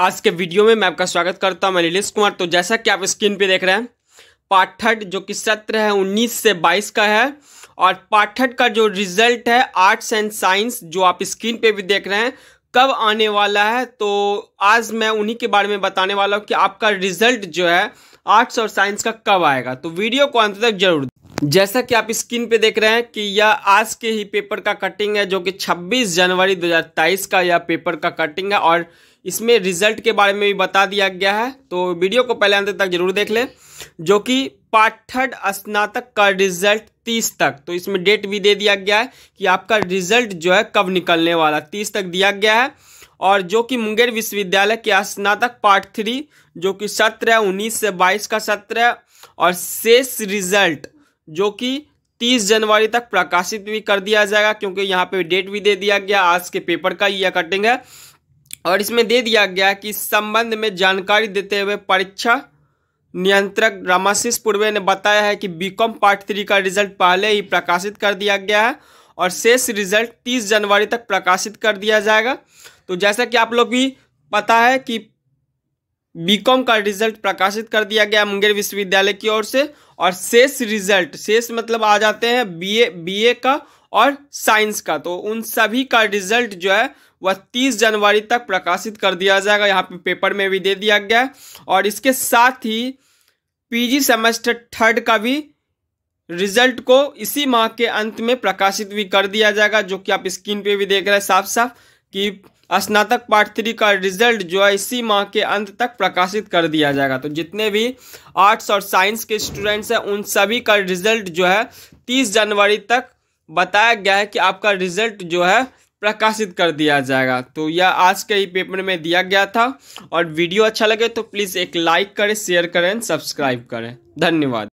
आज के वीडियो में मैं आपका स्वागत करता हूं मैं नीलेश कुमार तो जैसा कि आप स्क्रीन पे देख रहे हैं पार्ट जो कि सत्र है उन्नीस से बाईस का है और पार्ट का जो रिजल्ट है आर्ट्स एंड साइंस जो आप स्क्रीन पे भी देख रहे हैं कब आने वाला है तो आज मैं उन्हीं के बारे में बताने वाला हूँ कि आपका रिजल्ट जो है आर्ट्स और साइंस का कब आएगा तो वीडियो को अंत तक जरूर जैसा कि आप स्क्रीन पे देख रहे हैं कि यह आज के ही पेपर का कटिंग है जो कि 26 जनवरी 2023 का यह पेपर का कटिंग है और इसमें रिजल्ट के बारे में भी बता दिया गया है तो वीडियो को पहले अंत तक जरूर देख लें जो कि थर्ड स्नातक का रिजल्ट तीस तक तो इसमें डेट भी दे दिया गया है कि आपका रिजल्ट जो है कब निकलने वाला तीस तक दिया गया है और जो कि मुंगेर विश्वविद्यालय के स्नातक पार्ट थ्री जो कि सत्र है उन्नीस से बाईस का सत्र है और शेष रिजल्ट जो कि तीस जनवरी तक प्रकाशित भी कर दिया जाएगा क्योंकि यहाँ पे डेट भी दे दिया गया आज के पेपर का यह कटिंग है और इसमें दे दिया गया कि इस संबंध में जानकारी देते हुए परीक्षा नियंत्रक रामाशीष पूर्वे ने बताया है कि बीकॉम पार्ट थ्री का रिजल्ट पहले ही प्रकाशित कर दिया गया है और शेष रिजल्ट 30 जनवरी तक प्रकाशित कर दिया जाएगा तो जैसा कि आप लोग भी पता है कि बीकॉम का रिजल्ट प्रकाशित कर दिया गया मुंगेर विश्वविद्यालय की ओर से और शेष रिजल्ट शेष मतलब आ जाते हैं बीए बीए का और साइंस का तो उन सभी का रिजल्ट जो है वह 30 जनवरी तक प्रकाशित कर दिया जाएगा यहाँ पे पेपर में भी दे दिया गया है और इसके साथ ही पीजी सेमेस्टर थर्ड का भी रिजल्ट को इसी माह के अंत में प्रकाशित भी कर दिया जाएगा जो कि आप स्क्रीन पे भी देख रहे हैं साफ साफ कि स्नातक पार्ट थ्री का रिजल्ट जो है इसी माह के अंत तक प्रकाशित कर दिया जाएगा तो जितने भी आर्ट्स और साइंस के स्टूडेंट्स हैं उन सभी का रिजल्ट जो है तीस जनवरी तक बताया गया है कि आपका रिजल्ट जो है प्रकाशित कर दिया जाएगा तो यह आज के ही पेपर में दिया गया था और वीडियो अच्छा लगे तो प्लीज़ एक लाइक करें शेयर करें सब्सक्राइब करें धन्यवाद